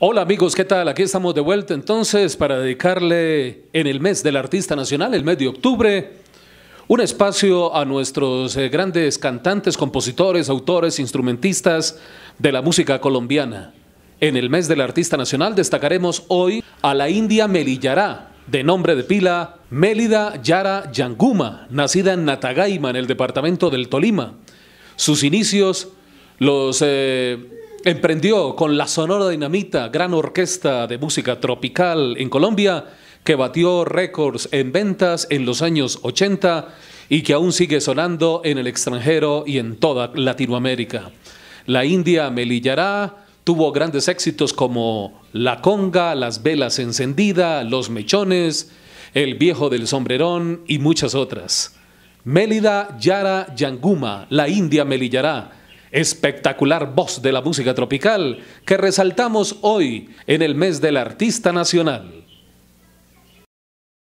Hola amigos, ¿qué tal? Aquí estamos de vuelta entonces para dedicarle en el mes del artista nacional, el mes de octubre, un espacio a nuestros eh, grandes cantantes, compositores, autores, instrumentistas de la música colombiana. En el mes del artista nacional destacaremos hoy a la india Melillará, de nombre de pila Mélida Yara Yanguma, nacida en Natagaima, en el departamento del Tolima. Sus inicios los... Eh, emprendió con la Sonora Dinamita, gran orquesta de música tropical en Colombia, que batió récords en ventas en los años 80 y que aún sigue sonando en el extranjero y en toda Latinoamérica. La India Melillará tuvo grandes éxitos como La Conga, Las Velas Encendidas, Los Mechones, El Viejo del Sombrerón y muchas otras. Mélida Yara Yanguma, La India Melillará espectacular voz de la música tropical que resaltamos hoy en el mes del artista nacional.